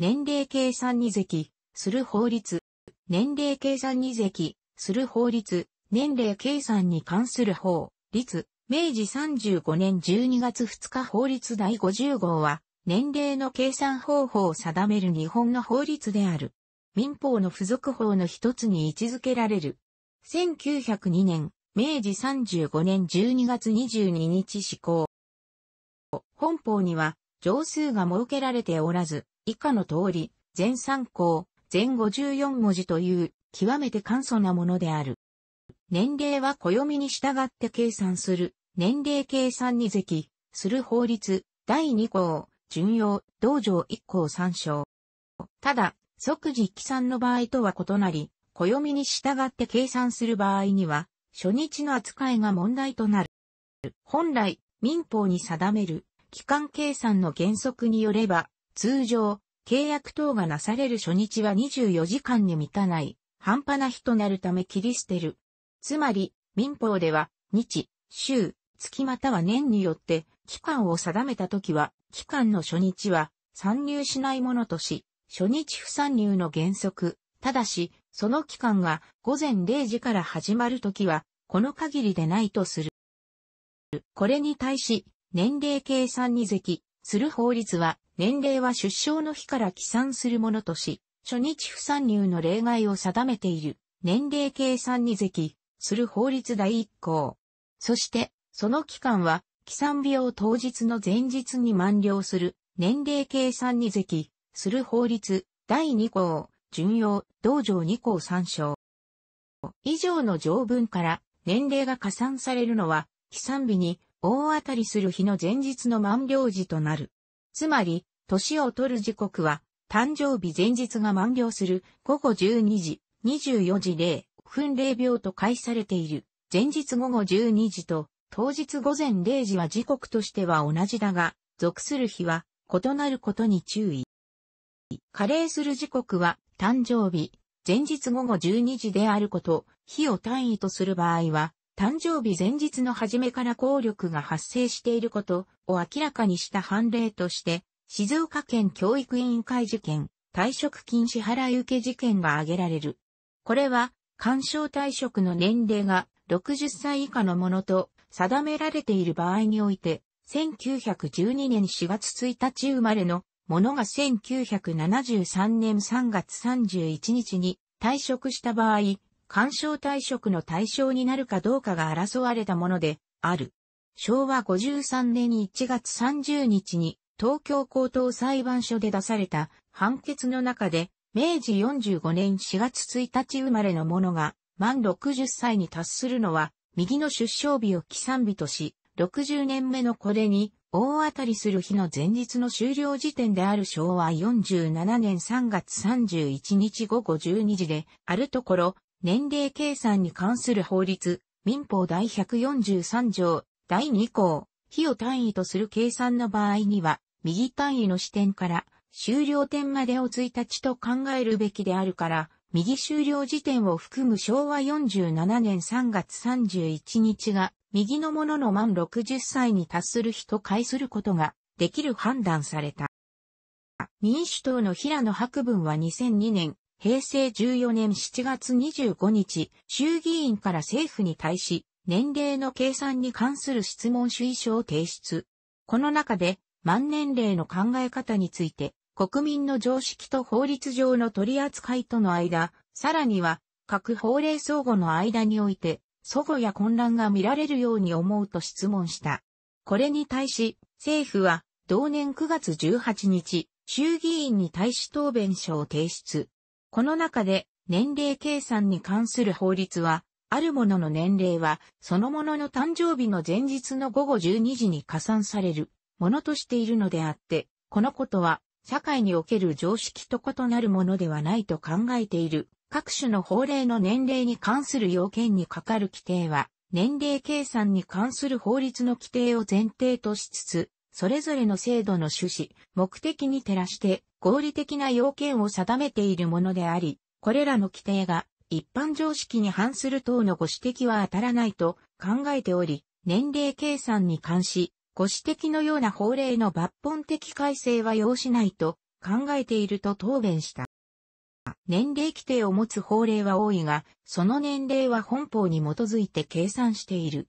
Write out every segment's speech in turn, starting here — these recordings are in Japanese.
年齢計算に席、する法律。年齢計算に席、する法律。年齢計算に関する法律。明治35年12月2日法律第50号は、年齢の計算方法を定める日本の法律である。民法の付属法の一つに位置づけられる。1902年、明治35年12月22日施行。本法には、上数が設けられておらず、以下の通り、全3項、全54文字という、極めて簡素なものである。年齢は暦に従って計算する、年齢計算に席、する法律、第2項、順用、道場1項参照。ただ、即時起算の場合とは異なり、暦に従って計算する場合には、初日の扱いが問題となる。本来、民法に定める、期間計算の原則によれば、通常、契約等がなされる初日は24時間に満たない、半端な日となるため切り捨てる。つまり、民法では、日、週、月または年によって、期間を定めたときは、期間の初日は、参入しないものとし、初日不参入の原則、ただし、その期間が午前0時から始まるときは、この限りでないとする。これに対し、年齢計算に席、する法律は、年齢は出生の日から起算するものとし、初日不参入の例外を定めている、年齢計算に席、する法律第1項。そして、その期間は、起算を当日の前日に満了する、年齢計算に席、する法律第2項、順用、道場2項参照。以上の条文から、年齢が加算されるのは、起算日に大当たりする日の前日の満了時となる。つまり、年を取る時刻は、誕生日前日が満了する午後12時、24時0分0秒と解されている。前日午後12時と、当日午前0時は時刻としては同じだが、属する日は異なることに注意。加齢する時刻は誕生日、前日午後12時であること、日を単位とする場合は、誕生日前日の初めから効力が発生していることを明らかにした判例として、静岡県教育委員会事件、退職金支払い受け事件が挙げられる。これは、干渉退職の年齢が60歳以下のものと定められている場合において、1912年4月1日生まれのものが1973年3月31日に退職した場合、干渉退職の対象になるかどうかが争われたもので、ある。昭和53年1月30日に東京高等裁判所で出された判決の中で、明治45年4月1日生まれの者が満60歳に達するのは、右の出生日を起算日とし、60年目のこれに大当たりする日の前日の終了時点である昭和47年3月31日午後12時で、あるところ、年齢計算に関する法律、民法第143条、第2項、日を単位とする計算の場合には、右単位の視点から、終了点までを1日と考えるべきであるから、右終了時点を含む昭和47年3月31日が、右の者の満60歳に達する日と解することができる判断された。民主党の平野博文は2002年平成14年7月25日、衆議院から政府に対し、年齢の計算に関する質問主意書を提出。この中で、万年齢の考え方について、国民の常識と法律上の取り扱いとの間、さらには、各法令相互の間において、祖語や混乱が見られるように思うと質問した。これに対し、政府は、同年9月18日、衆議院に対し答弁書を提出。この中で年齢計算に関する法律は、あるものの年齢は、そのものの誕生日の前日の午後12時に加算されるものとしているのであって、このことは、社会における常識と異なるものではないと考えている。各種の法令の年齢に関する要件にかかる規定は、年齢計算に関する法律の規定を前提としつつ、それぞれの制度の趣旨、目的に照らして合理的な要件を定めているものであり、これらの規定が一般常識に反する等のご指摘は当たらないと考えており、年齢計算に関し、ご指摘のような法令の抜本的改正は要しないと考えていると答弁した。年齢規定を持つ法令は多いが、その年齢は本法に基づいて計算している。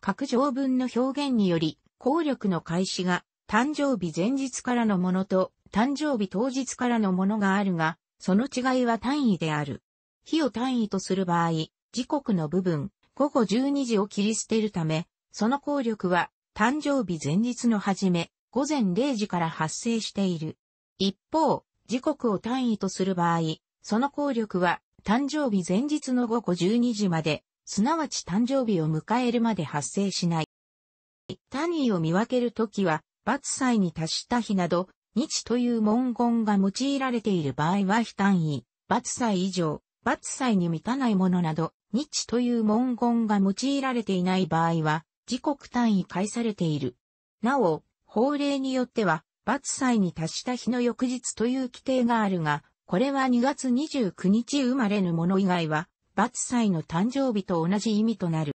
各条文の表現により、効力の開始が誕生日前日からのものと誕生日当日からのものがあるが、その違いは単位である。日を単位とする場合、時刻の部分、午後12時を切り捨てるため、その効力は誕生日前日の初め、午前0時から発生している。一方、時刻を単位とする場合、その効力は誕生日前日の午後12時まで、すなわち誕生日を迎えるまで発生しない。単位を見分けるときは、罰祭に達した日など、日という文言が用いられている場合は非単位、罰祭以上、罰祭に満たないものなど、日という文言が用いられていない場合は、時刻単位返されている。なお、法令によっては、罰祭に達した日の翌日という規定があるが、これは2月29日生まれぬもの以外は、罰祭の誕生日と同じ意味となる。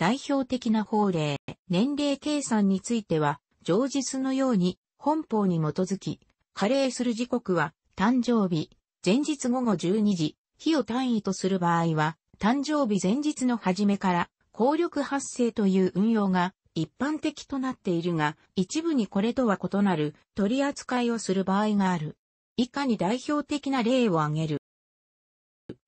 代表的な法令、年齢計算については、常日のように本法に基づき、加齢する時刻は誕生日、前日午後12時、日を単位とする場合は、誕生日前日の初めから効力発生という運用が一般的となっているが、一部にこれとは異なる取り扱いをする場合がある。以下に代表的な例を挙げる。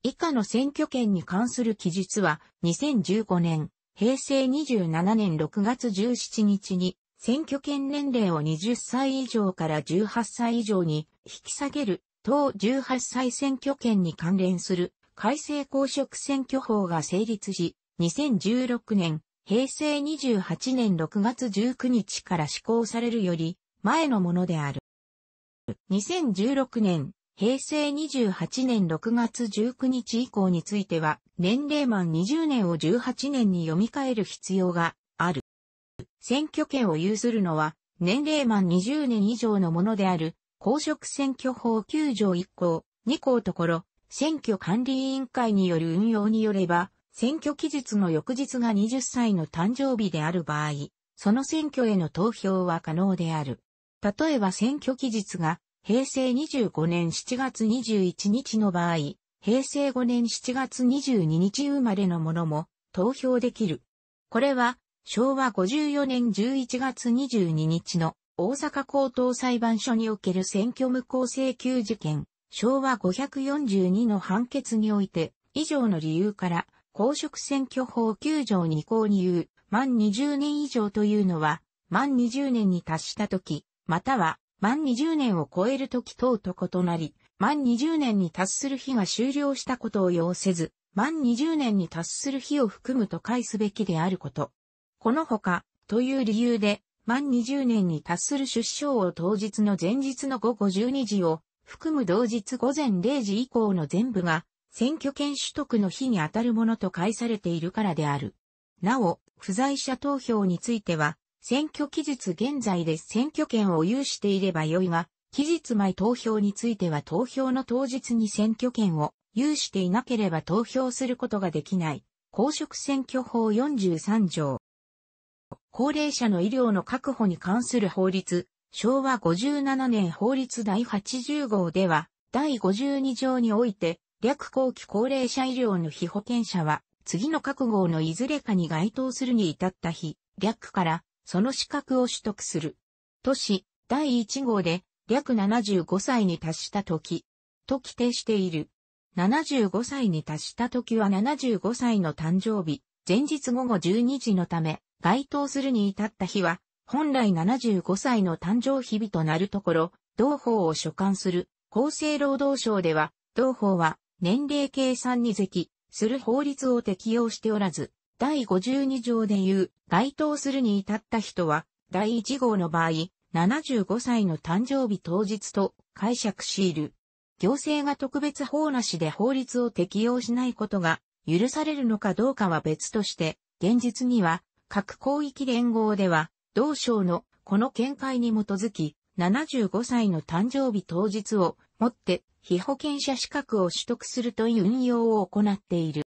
以下の選挙権に関する記述は2015年平成27年6月17日に選挙権年齢を20歳以上から18歳以上に引き下げる、当18歳選挙権に関連する改正公職選挙法が成立し、2016年、平成28年6月19日から施行されるより前のものである。2016年平成28年6月19日以降については、年齢満20年を18年に読み替える必要がある。選挙権を有するのは、年齢満20年以上のものである、公職選挙法9条1項、2項ところ、選挙管理委員会による運用によれば、選挙期日の翌日が20歳の誕生日である場合、その選挙への投票は可能である。例えば選挙期日が平成25年7月21日の場合、平成5年7月22日生まれのもも投票できる。これは昭和54年11月22日の大阪高等裁判所における選挙無効請求事件、昭和542の判決において、以上の理由から、公職選挙法9条2項に言う、満20年以上というのは、満20年に達したとき、または、満20年を超える時等と異なり、満20年に達する日が終了したことを要せず、満20年に達する日を含むと解すべきであること。このほか、という理由で、満20年に達する出生を当日の前日の午後12時を、含む同日午前0時以降の全部が、選挙権取得の日に当たるものと解されているからである。なお、不在者投票については、選挙期日現在で選挙権を有していればよいが、期日前投票については投票の当日に選挙権を有していなければ投票することができない。公職選挙法43条。高齢者の医療の確保に関する法律、昭和57年法律第80号では、第52条において、略後期高齢者医療の被保険者は、次の各号のいずれかに該当するに至った日、略からその資格を取得する。都市第1号で約75歳に達した時と規定している。75歳に達した時は75歳の誕生日、前日午後12時のため、該当するに至った日は、本来75歳の誕生日日となるところ、同法を所管する厚生労働省では、同法は年齢計算に是非する法律を適用しておらず、第52条で言う、該当するに至った人は、第1号の場合、75歳の誕生日当日と解釈しいる。行政が特別法なしで法律を適用しないことが許されるのかどうかは別として、現実には各広域連合では、同省のこの見解に基づき、75歳の誕生日当日をもって被保険者資格を取得するという運用を行っている。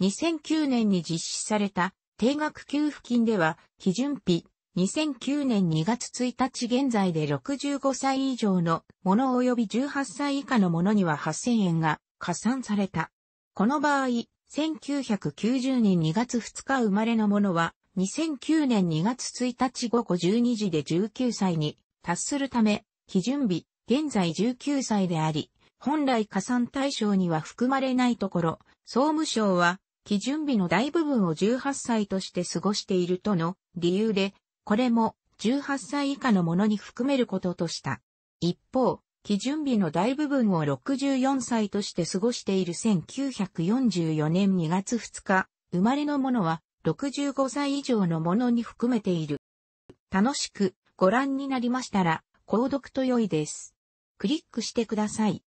2009年に実施された定額給付金では、基準日、2009年2月1日現在で65歳以上のもの及び18歳以下のものには8000円が加算された。この場合、1990年2月2日生まれのものは、2009年2月1日午後12時で19歳に達するため、基準日、現在19歳であり、本来加算対象には含まれないところ、総務省は基準日の大部分を18歳として過ごしているとの理由で、これも18歳以下のものに含めることとした。一方、基準日の大部分を64歳として過ごしている1944年2月2日、生まれのものは65歳以上のものに含めている。楽しくご覧になりましたら、購読と良いです。クリックしてください。